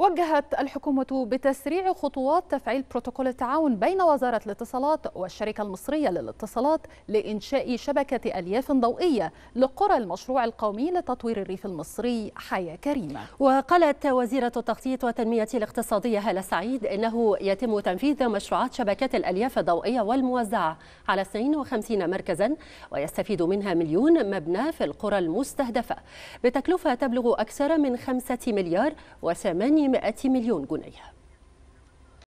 وجهت الحكومة بتسريع خطوات تفعيل بروتوكول التعاون بين وزارة الاتصالات والشركة المصرية للاتصالات لإنشاء شبكة ألياف ضوئية لقرى المشروع القومي لتطوير الريف المصري حياة كريمة وقالت وزيرة التخطيط والتنمية الاقتصادية هالة سعيد إنه يتم تنفيذ مشروعات شبكة الألياف الضوئية والموزعة على 52 مركزا ويستفيد منها مليون مبنى في القرى المستهدفة بتكلفة تبلغ أكثر من 5 مليار و8 100 مليون جنيه